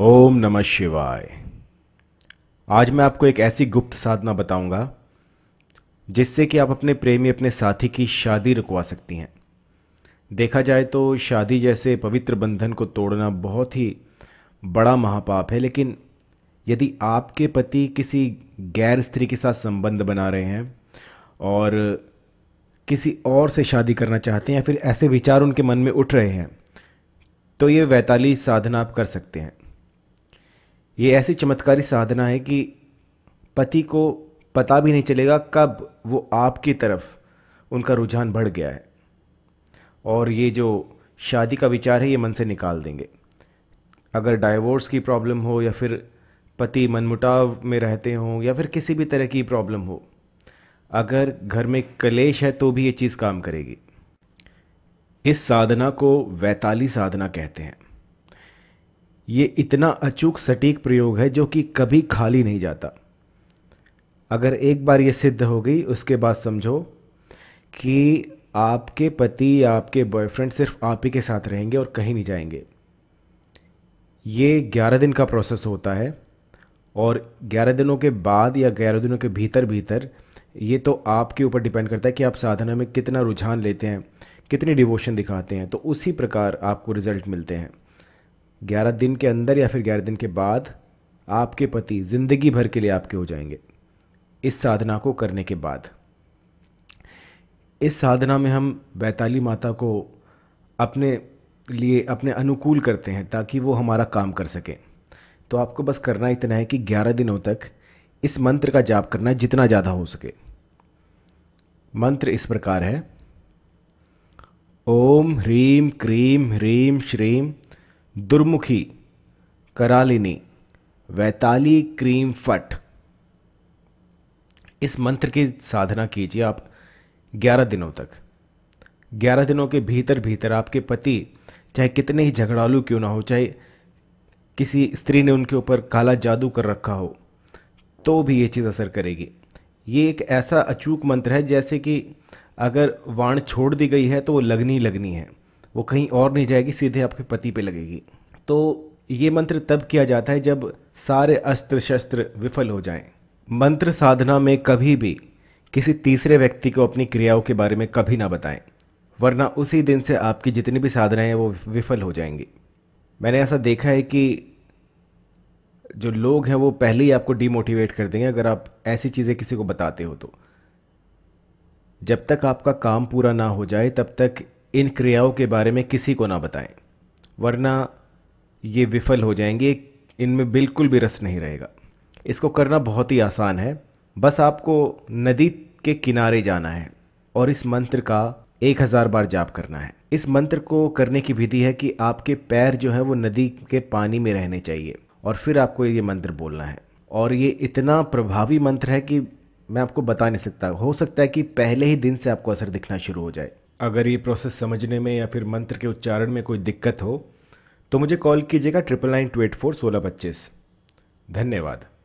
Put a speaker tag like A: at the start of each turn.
A: ओम नमः शिवाय आज मैं आपको एक ऐसी गुप्त साधना बताऊंगा जिससे कि आप अपने प्रेमी अपने साथी की शादी रुकवा सकती हैं देखा जाए तो शादी जैसे पवित्र बंधन को तोड़ना बहुत ही बड़ा महापाप है लेकिन यदि आपके पति किसी गैर स्त्री के साथ संबंध बना रहे हैं और किसी और से शादी करना चाहते हैं या फिर ऐसे विचार उनके मन में उठ रहे हैं तो ये वैताली साधना आप कर सकते हैं ये ऐसी चमत्कारी साधना है कि पति को पता भी नहीं चलेगा कब वो आपकी तरफ उनका रुझान बढ़ गया है और ये जो शादी का विचार है ये मन से निकाल देंगे अगर डाइवोर्स की प्रॉब्लम हो या फिर पति मनमुटाव में रहते हों या फिर किसी भी तरह की प्रॉब्लम हो अगर घर में कलेश है तो भी ये चीज़ काम करेगी इस साधना को वैताली साधना कहते हैं ये इतना अचूक सटीक प्रयोग है जो कि कभी खाली नहीं जाता अगर एक बार ये सिद्ध हो गई उसके बाद समझो कि आपके पति या आपके बॉयफ्रेंड सिर्फ आप ही के साथ रहेंगे और कहीं नहीं जाएंगे ये ग्यारह दिन का प्रोसेस होता है और ग्यारह दिनों के बाद या ग्यारह दिनों के भीतर भीतर ये तो आपके ऊपर डिपेंड करता है कि आप साधना में कितना रुझान लेते हैं कितनी डिवोशन दिखाते हैं तो उसी प्रकार आपको रिज़ल्ट मिलते हैं ग्यारह दिन के अंदर या फिर ग्यारह दिन के बाद आपके पति ज़िंदगी भर के लिए आपके हो जाएंगे इस साधना को करने के बाद इस साधना में हम बैताली माता को अपने लिए अपने अनुकूल करते हैं ताकि वो हमारा काम कर सकें तो आपको बस करना इतना है कि ग्यारह दिनों तक इस मंत्र का जाप करना है जितना ज़्यादा हो सके मंत्र इस प्रकार है ओम ह्रीम क्रीम ह्रीम श्रीम दुर्मुखी करालिनी वैताली क्रीम फट इस मंत्र की साधना कीजिए आप 11 दिनों तक 11 दिनों के भीतर भीतर आपके पति चाहे कितने ही झगड़ालू क्यों ना हो चाहे किसी स्त्री ने उनके ऊपर काला जादू कर रखा हो तो भी ये चीज़ असर करेगी ये एक ऐसा अचूक मंत्र है जैसे कि अगर वाण छोड़ दी गई है तो वो लगनी लगनी है वो कहीं और नहीं जाएगी सीधे आपके पति पे लगेगी तो ये मंत्र तब किया जाता है जब सारे अस्त्र शस्त्र विफल हो जाएं। मंत्र साधना में कभी भी किसी तीसरे व्यक्ति को अपनी क्रियाओं के बारे में कभी ना बताएं वरना उसी दिन से आपकी जितनी भी साधनाएं हैं वो विफल हो जाएंगी मैंने ऐसा देखा है कि जो लोग हैं वो पहले ही आपको डीमोटिवेट कर देंगे अगर आप ऐसी चीज़ें किसी को बताते हो तो जब तक आपका काम पूरा ना हो जाए तब तक इन क्रियाओं के बारे में किसी को ना बताएं वरना ये विफल हो जाएंगे इनमें बिल्कुल भी रस नहीं रहेगा इसको करना बहुत ही आसान है बस आपको नदी के किनारे जाना है और इस मंत्र का एक हज़ार बार जाप करना है इस मंत्र को करने की विधि है कि आपके पैर जो है वो नदी के पानी में रहने चाहिए और फिर आपको ये मंत्र बोलना है और ये इतना प्रभावी मंत्र है कि मैं आपको बता नहीं सकता हो सकता है कि पहले ही दिन से आपको असर दिखना शुरू हो जाए अगर ये प्रोसेस समझने में या फिर मंत्र के उच्चारण में कोई दिक्कत हो तो मुझे कॉल कीजिएगा triple nine two eight four सोलह पच्चीस धन्यवाद